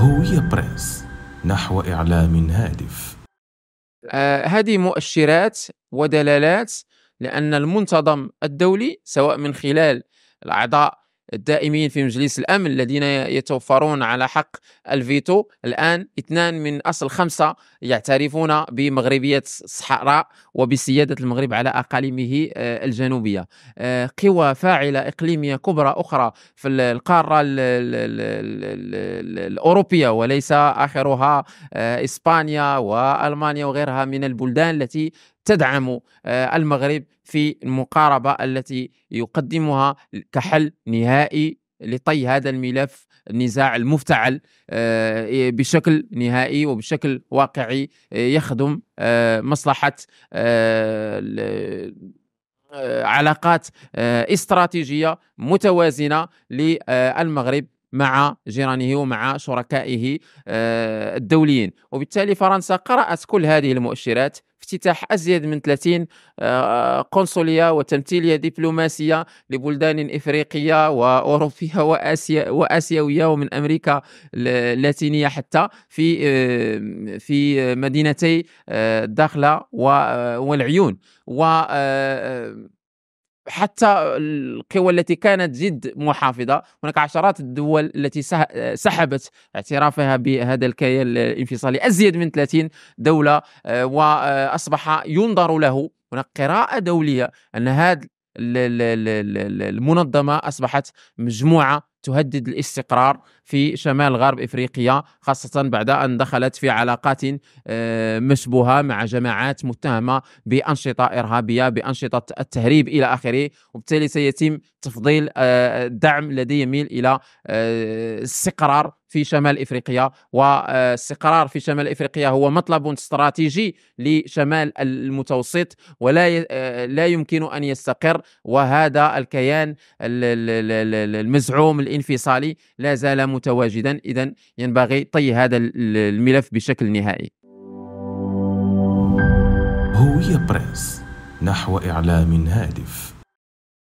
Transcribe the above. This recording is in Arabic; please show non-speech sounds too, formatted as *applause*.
هوية بريس نحو إعلام هادف آه هذه مؤشرات ودلالات لأن المنتظم الدولي سواء من خلال الأعضاء الدائمين في مجلس الأمن الذين يتوفرون على حق الفيتو الآن اثنان من أصل خمسة يعترفون بمغربية الصحراء وبسيادة المغرب على أقاليمه آه، الجنوبية آه، قوى فاعلة إقليمية كبرى أخرى في القارة الأوروبية وليس آخرها آه، إسبانيا وألمانيا وغيرها من البلدان التي تدعم آه، المغرب في المقاربة التي يقدمها كحل نهائي لطي هذا الملف النزاع المفتعل آه، بشكل نهائي وبشكل واقعي آه، يخدم مصلحة علاقات استراتيجية متوازنة للمغرب مع جيرانه ومع شركائه الدوليين وبالتالي فرنسا قرأت كل هذه المؤشرات افتتاح أزيد من 30 آه، قنصلية وتمثيلية دبلوماسية لبلدان إفريقية وأوروبية *laughs* وآسيا وآسيوية ومن أمريكا اللاتينية حتى في في مدينتي الداخلة آه، والعيون و آه، حتى القوى التي كانت جد محافظه هناك عشرات الدول التي سحبت اعترافها بهذا الكيان الانفصالي ازيد من 30 دوله آه، واصبح ينظر له هناك قراءه دوليه ان هذا المنظمه اصبحت مجموعه تهدد الاستقرار في شمال غرب افريقيا خاصه بعد ان دخلت في علاقات آه، مشبوهه مع جماعات متهمه بانشطه ارهابيه بانشطه التهريب الى اخره وبالتالي سيتم تفضيل الدعم آه، الذي يميل الى آه، استقرار في شمال افريقيا واستقرار في شمال افريقيا هو مطلب استراتيجي لشمال المتوسط ولا لا يمكن ان يستقر وهذا الكيان المزعوم الانفصالي لا زال متواجدا إذا ينبغي طي هذا الملف بشكل نهائي هوية بريس نحو إعلام هادف